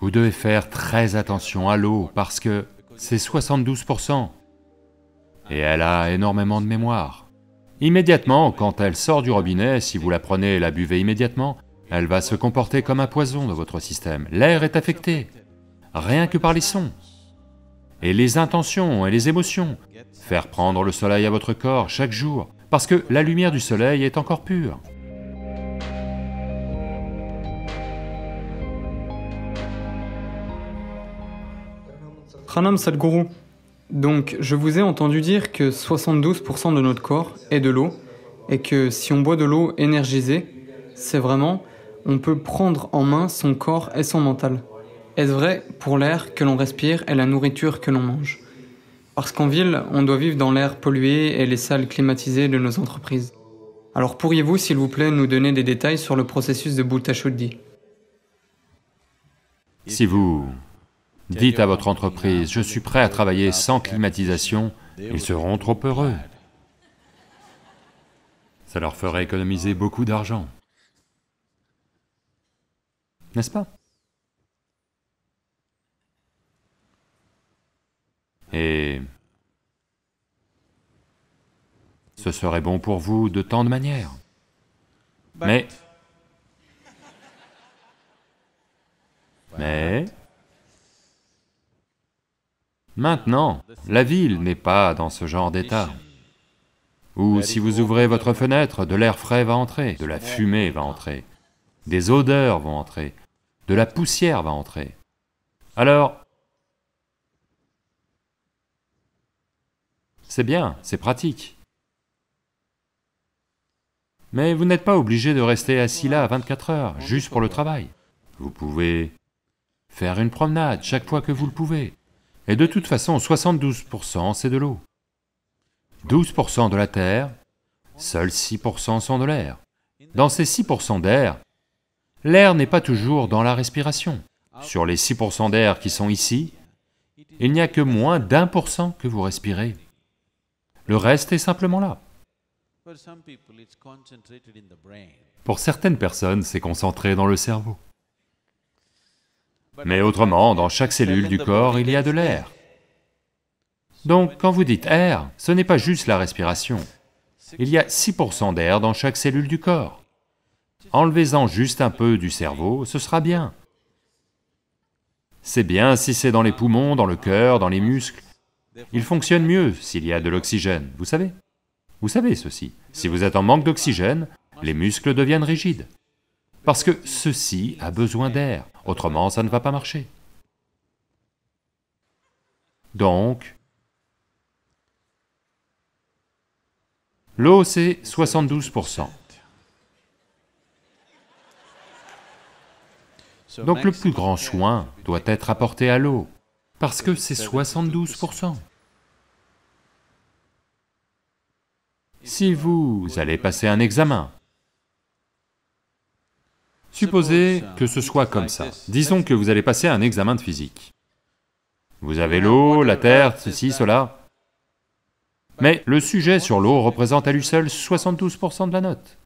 Vous devez faire très attention à l'eau parce que c'est 72%. Et elle a énormément de mémoire. Immédiatement, quand elle sort du robinet, si vous la prenez et la buvez immédiatement, elle va se comporter comme un poison dans votre système. L'air est affecté, rien que par les sons. Et les intentions et les émotions. Faire prendre le soleil à votre corps chaque jour, parce que la lumière du soleil est encore pure. Pranam Sadhguru, donc je vous ai entendu dire que 72% de notre corps est de l'eau et que si on boit de l'eau énergisée, c'est vraiment, on peut prendre en main son corps et son mental. Est-ce vrai pour l'air que l'on respire et la nourriture que l'on mange Parce qu'en ville, on doit vivre dans l'air pollué et les salles climatisées de nos entreprises. Alors pourriez-vous, s'il vous plaît, nous donner des détails sur le processus de Bhutashuddhi Si vous Dites à votre entreprise, je suis prêt à travailler sans climatisation, ils seront trop heureux. Ça leur ferait économiser beaucoup d'argent. N'est-ce pas Et ce serait bon pour vous de tant de manières. Bah, Mais... Mais... Maintenant, la ville n'est pas dans ce genre d'état. Ou si vous ouvrez votre fenêtre, de l'air frais va entrer, de la fumée va entrer, des odeurs vont entrer, de la poussière va entrer. Alors, c'est bien, c'est pratique. Mais vous n'êtes pas obligé de rester assis là 24 heures, juste pour le travail. Vous pouvez faire une promenade chaque fois que vous le pouvez. Et de toute façon, 72% c'est de l'eau. 12% de la terre, seuls 6% sont de l'air. Dans ces 6% d'air, l'air n'est pas toujours dans la respiration. Sur les 6% d'air qui sont ici, il n'y a que moins d'un pour cent que vous respirez. Le reste est simplement là. Pour certaines personnes, c'est concentré dans le cerveau. Mais autrement, dans chaque cellule du corps, il y a de l'air. Donc, quand vous dites air, ce n'est pas juste la respiration. Il y a 6% d'air dans chaque cellule du corps. Enlevez-en juste un peu du cerveau, ce sera bien. C'est bien si c'est dans les poumons, dans le cœur, dans les muscles. Il fonctionne mieux s'il y a de l'oxygène, vous savez. Vous savez ceci, si vous êtes en manque d'oxygène, les muscles deviennent rigides. Parce que ceci a besoin d'air. Autrement, ça ne va pas marcher. Donc, l'eau, c'est 72%. Donc le plus grand soin doit être apporté à l'eau, parce que c'est 72%. Si vous allez passer un examen, Supposez que ce soit comme ça. Disons que vous allez passer un examen de physique. Vous avez l'eau, la terre, ceci, cela. Bah, Mais le sujet sur l'eau représente à lui seul 72% de la note.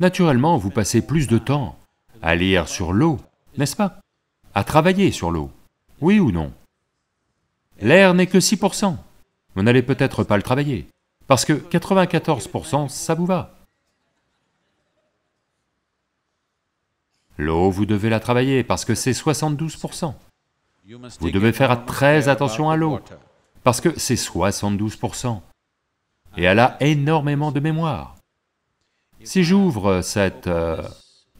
Naturellement, vous passez plus de temps à lire sur l'eau, n'est-ce pas À travailler sur l'eau, oui ou non L'air n'est que 6%. Vous n'allez peut-être pas le travailler, parce que 94%, ça vous va. L'eau, vous devez la travailler parce que c'est 72%. Vous devez faire très attention à l'eau parce que c'est 72%. Et elle a énormément de mémoire. Si j'ouvre cette euh,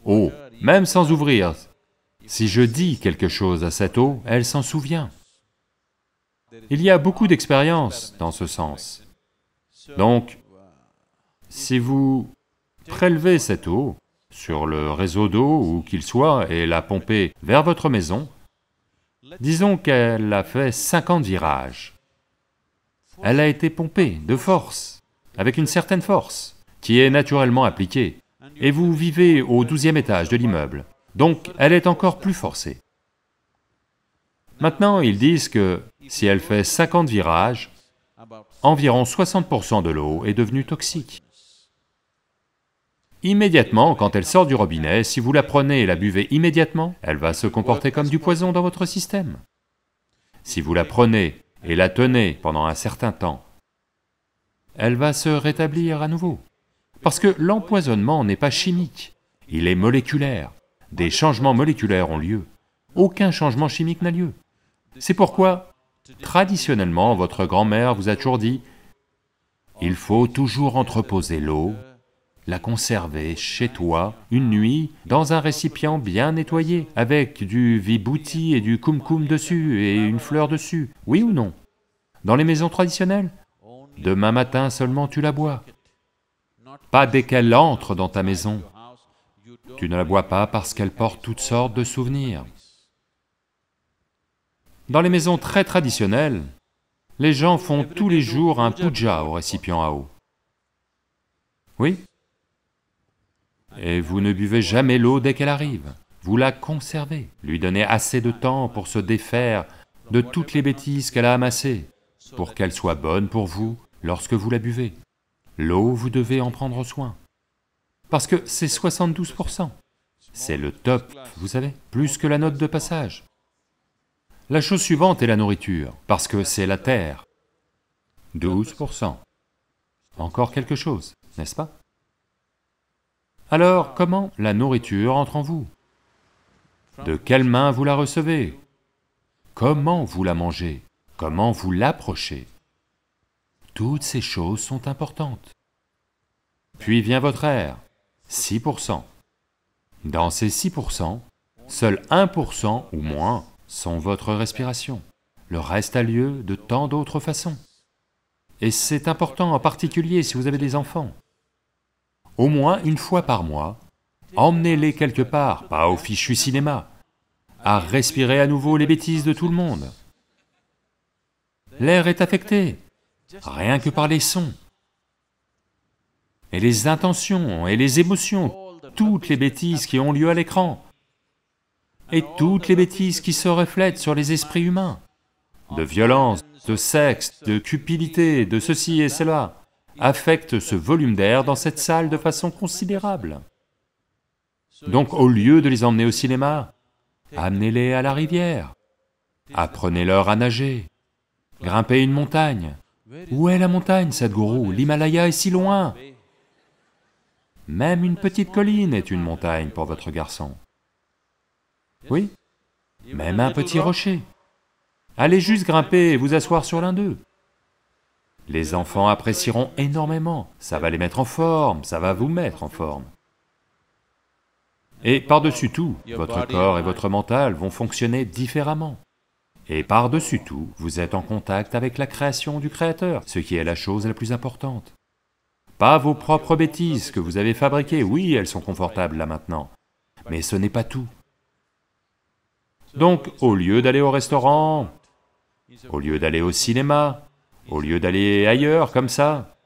eau, même sans ouvrir, si je dis quelque chose à cette eau, elle s'en souvient. Il y a beaucoup d'expériences dans ce sens. Donc, si vous prélevez cette eau, sur le réseau d'eau où qu'il soit et la pomper vers votre maison, disons qu'elle a fait 50 virages. Elle a été pompée de force, avec une certaine force, qui est naturellement appliquée, et vous vivez au douzième étage de l'immeuble, donc elle est encore plus forcée. Maintenant, ils disent que si elle fait 50 virages, environ 60% de l'eau est devenue toxique. Immédiatement, quand elle sort du robinet, si vous la prenez et la buvez immédiatement, elle va se comporter comme du poison dans votre système. Si vous la prenez et la tenez pendant un certain temps, elle va se rétablir à nouveau. Parce que l'empoisonnement n'est pas chimique, il est moléculaire. Des changements moléculaires ont lieu. Aucun changement chimique n'a lieu. C'est pourquoi, traditionnellement, votre grand-mère vous a toujours dit, il faut toujours entreposer l'eau la conserver chez toi une nuit dans un récipient bien nettoyé, avec du vibhuti et du kumkum dessus et une fleur dessus, oui ou non Dans les maisons traditionnelles Demain matin seulement tu la bois. Pas dès qu'elle entre dans ta maison. Tu ne la bois pas parce qu'elle porte toutes sortes de souvenirs. Dans les maisons très traditionnelles, les gens font tous les jours un puja au récipient à eau. Oui et vous ne buvez jamais l'eau dès qu'elle arrive. Vous la conservez, lui donnez assez de temps pour se défaire de toutes les bêtises qu'elle a amassées, pour qu'elle soit bonne pour vous lorsque vous la buvez. L'eau, vous devez en prendre soin. Parce que c'est 72%. C'est le top, vous savez, plus que la note de passage. La chose suivante est la nourriture, parce que c'est la terre. 12%. Encore quelque chose, n'est-ce pas alors comment la nourriture entre en vous De quelle main vous la recevez Comment vous la mangez Comment vous l'approchez Toutes ces choses sont importantes. Puis vient votre air, 6%. Dans ces 6%, seuls 1% ou moins sont votre respiration. Le reste a lieu de tant d'autres façons. Et c'est important en particulier si vous avez des enfants au moins une fois par mois, emmenez-les quelque part, pas au fichu cinéma, à respirer à nouveau les bêtises de tout le monde. L'air est affecté, rien que par les sons, et les intentions, et les émotions, toutes les bêtises qui ont lieu à l'écran, et toutes les bêtises qui se reflètent sur les esprits humains, de violence, de sexe, de cupidité, de ceci et cela affecte ce volume d'air dans cette salle de façon considérable. Donc au lieu de les emmener au cinéma, amenez-les à la rivière, apprenez-leur à nager, grimpez une montagne. Où est la montagne, Sadhguru L'Himalaya est si loin Même une petite colline est une montagne pour votre garçon. Oui, même un petit rocher. Allez juste grimper et vous asseoir sur l'un d'eux. Les enfants apprécieront énormément, ça va les mettre en forme, ça va vous mettre en forme. Et par-dessus tout, votre corps et votre mental vont fonctionner différemment. Et par-dessus tout, vous êtes en contact avec la création du Créateur, ce qui est la chose la plus importante. Pas vos propres bêtises que vous avez fabriquées, oui, elles sont confortables là maintenant, mais ce n'est pas tout. Donc, au lieu d'aller au restaurant, au lieu d'aller au cinéma, au lieu d'aller ailleurs comme ça,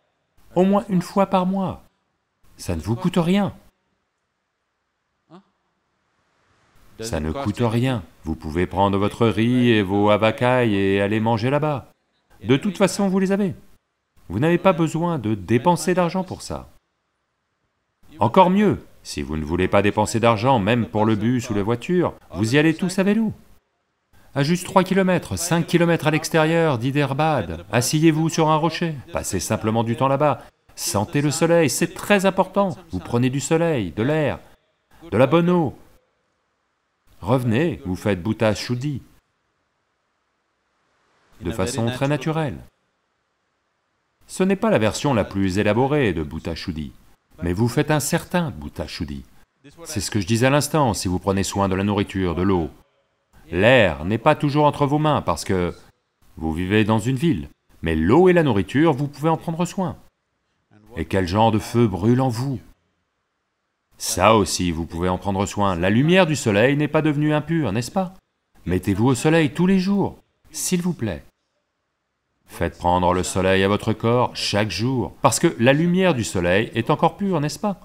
au moins une fois par mois. Ça ne vous coûte rien. Ça ne coûte rien. Vous pouvez prendre votre riz et vos avacailles et aller manger là-bas. De toute façon, vous les avez. Vous n'avez pas besoin de dépenser d'argent pour ça. Encore mieux, si vous ne voulez pas dépenser d'argent, même pour le bus ou la voiture, vous y allez tous à vélo à juste 3 km, 5 km à l'extérieur d'Iderbad. asseyez-vous sur un rocher, passez simplement du temps là-bas, sentez le soleil, c'est très important, vous prenez du soleil, de l'air, de la bonne eau. Revenez, vous faites Bhutta Shuddhi de façon très naturelle. Ce n'est pas la version la plus élaborée de Bhutta Shuddhi, mais vous faites un certain Bhutta Shuddhi. C'est ce que je disais à l'instant, si vous prenez soin de la nourriture, de l'eau, L'air n'est pas toujours entre vos mains parce que vous vivez dans une ville, mais l'eau et la nourriture, vous pouvez en prendre soin. Et quel genre de feu brûle en vous Ça aussi, vous pouvez en prendre soin. La lumière du soleil n'est pas devenue impure, n'est-ce pas Mettez-vous au soleil tous les jours, s'il vous plaît. Faites prendre le soleil à votre corps chaque jour, parce que la lumière du soleil est encore pure, n'est-ce pas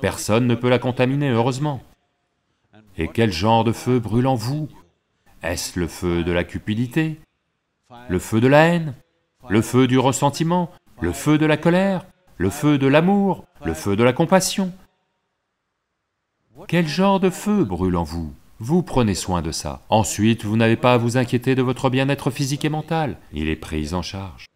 Personne ne peut la contaminer, heureusement. Et quel genre de feu brûle en vous est-ce le feu de la cupidité Le feu de la haine Le feu du ressentiment Le feu de la colère Le feu de l'amour Le feu de la compassion Quel genre de feu brûle en vous vous prenez soin de ça. Ensuite, vous n'avez pas à vous inquiéter de votre bien-être physique et mental. Il est pris en charge.